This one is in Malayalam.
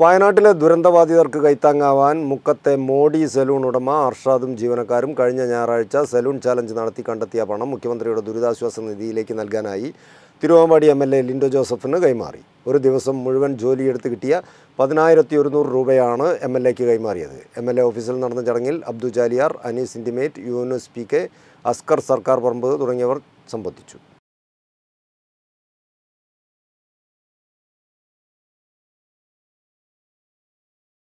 വയനാട്ടിലെ ദുരന്തബാധിതർക്ക് കൈത്താങ്ങാവാൻ മുക്കത്തെ മോഡി സലൂൺ ഉടമ അർഷാദും ജീവനക്കാരും കഴിഞ്ഞ ഞായറാഴ്ച സലൂൺ ചാലഞ്ച് നടത്തി കണ്ടെത്തിയ പണം മുഖ്യമന്ത്രിയുടെ ദുരിതാശ്വാസ നിധിയിലേക്ക് നൽകാനായി Thiruvambady M L A Lindo ജോസഫിന് കൈമാറി ഒരു ദിവസം മുഴുവൻ ജോലിയെടുത്ത് കിട്ടിയ പതിനായിരത്തി ഒരുന്നൂറ് രൂപയാണ് എം എൽ എക്ക് കൈമാറിയത് എം എൽ എ ഓഫീസിൽ നടന്ന ചടങ്ങിൽ അബ്ദു ജാലിയാർ അനീസ് ഇൻറ്റിമേറ്റ് യൂനുസ് പി കെ അസ്കർ സർക്കാർ പറമ്പ് തുടങ്ങിയവർ സംബന്ധിച്ചു